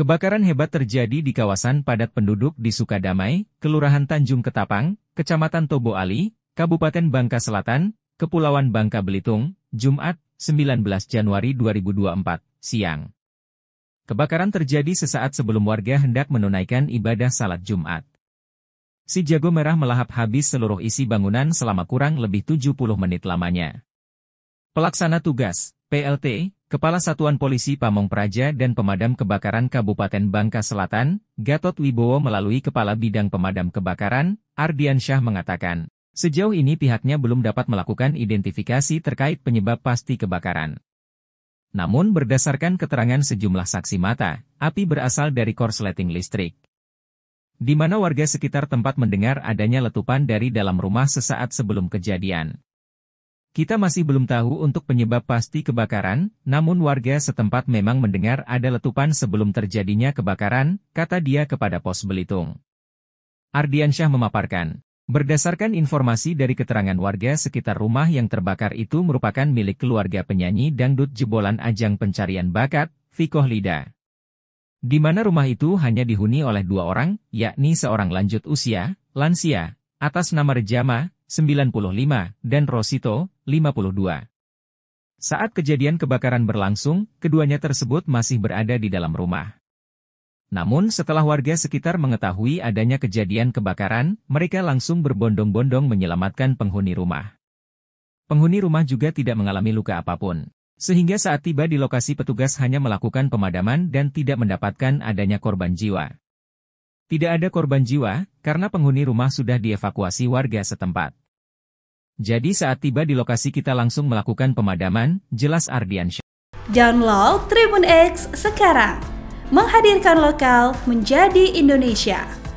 Kebakaran hebat terjadi di kawasan padat penduduk di Sukadamai, Kelurahan Tanjung Ketapang, Kecamatan Tobo Ali, Kabupaten Bangka Selatan, Kepulauan Bangka Belitung, Jumat, 19 Januari 2024, siang. Kebakaran terjadi sesaat sebelum warga hendak menunaikan ibadah salat Jumat. Si jago merah melahap habis seluruh isi bangunan selama kurang lebih 70 menit lamanya. Pelaksana tugas, PLT, Kepala Satuan Polisi Pamong Praja dan Pemadam Kebakaran Kabupaten Bangka Selatan, Gatot Wibowo melalui Kepala Bidang Pemadam Kebakaran, Ardian Syah mengatakan, sejauh ini pihaknya belum dapat melakukan identifikasi terkait penyebab pasti kebakaran. Namun berdasarkan keterangan sejumlah saksi mata, api berasal dari korsleting listrik. Di mana warga sekitar tempat mendengar adanya letupan dari dalam rumah sesaat sebelum kejadian. Kita masih belum tahu untuk penyebab pasti kebakaran, namun warga setempat memang mendengar ada letupan sebelum terjadinya kebakaran, kata dia kepada pos Belitung. Ardiansyah memaparkan, Berdasarkan informasi dari keterangan warga sekitar rumah yang terbakar itu merupakan milik keluarga penyanyi dangdut jebolan ajang pencarian bakat, Fikoh Lida. Di mana rumah itu hanya dihuni oleh dua orang, yakni seorang lanjut usia, Lansia, atas nama Rejama, 95, dan Rosito, 52. Saat kejadian kebakaran berlangsung, keduanya tersebut masih berada di dalam rumah. Namun setelah warga sekitar mengetahui adanya kejadian kebakaran, mereka langsung berbondong-bondong menyelamatkan penghuni rumah. Penghuni rumah juga tidak mengalami luka apapun. Sehingga saat tiba di lokasi petugas hanya melakukan pemadaman dan tidak mendapatkan adanya korban jiwa. Tidak ada korban jiwa, karena penghuni rumah sudah dievakuasi warga setempat. Jadi saat tiba di lokasi kita langsung melakukan pemadaman, jelas Ardiansyah. Download Tribun X sekarang. Menghadirkan lokal menjadi Indonesia.